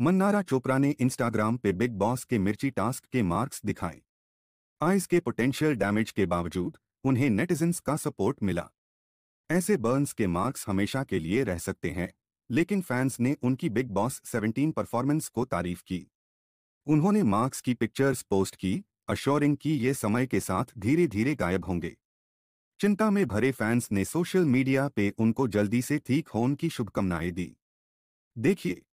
मन्नारा चोपड़ा ने इंस्टाग्राम पे big boss के मिर्ची टास्क के मार्क्स दिखाए आइज के पोटेंशियल डैमेज के बावजूद उन्हें नेटिजन्स का सपोर्ट मिला ऐसे बर्न्स के मार्क्स हमेशा के लिए रह सकते हैं लेकिन फैंस ने उनकी बिग बॉस 17 परफॉर्मेंस को तारीफ की उन्होंने मार्क्स की पिक्चर्स पोस्ट की अश्योरिंग की ये समय के साथ धीरे धीरे गायब होंगे चिंता में भरे फैंस ने सोशल मीडिया पे उनको जल्दी से ठीक होने की शुभकामनाएं दी देखिए